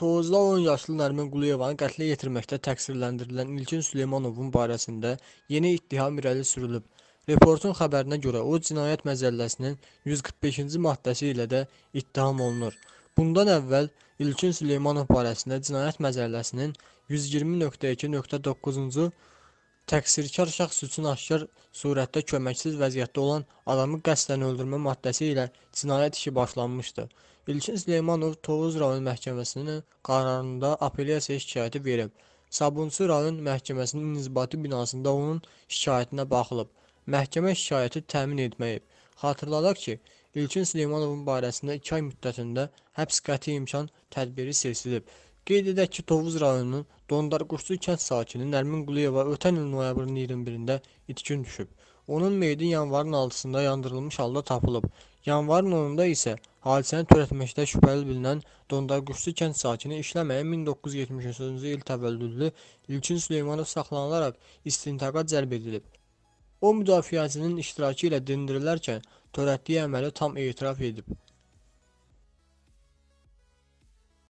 Tovuzda 10 yaşlı Nərmin Quliyevanı qətlə yetirməkdə təqsirləndirilən İlkin Süleymanovun barəsində yeni ittiham irəli sürülüb. Reportun xəbərinə görə o Cinayət Məcəlləsinin 145-ci maddəsi ilə də ittiham olunur. Bundan əvvəl İlkin Süleymanov barəsində Cinayət Məcəlləsinin 120.2.9-cu Təqsirkar şəxs üçün aşkar surətdə köməksiz vəziyyətdə olan adamı qəsdən öldürmə maddəsi ilə cinayət işi başlanmışdı. İlkin Süleymanov Tovuz rayon məhkəməsinin qərarında apellyasiya şikayəti verib. Sabunçu rayon məhkəməsinin inzibati binasında onun şikayətinə baxılıb. Məhkəmə şikayəti təmin etməyib. Xatırladaq ki, İlkin Süleymanovun barəsində 2 ay müddətində həbs qəti imkan tədbiri seçilib. Qeyd edək ki, Tovuz rayonunun Dondarquşlu kənd sakini Nərmin Quliyeva ötən il noyabrın 21-də itkin düşüb. Onun meyidi yanvarın 6-sında yandırılmış halda tapılıb. Yanvarın 10-da isə hadisəni törətməkdə şübhəli bilinən Dondarquşlu kənd sakini işləməyə 1973-cü il təvəllüdlü İlkin Süleymanov saxlanılaraq istintaqa cəlb edilib. O müdafiəçinin iştirakı ilə dindirilərkən törətdiyi əməli tam etiraf edib.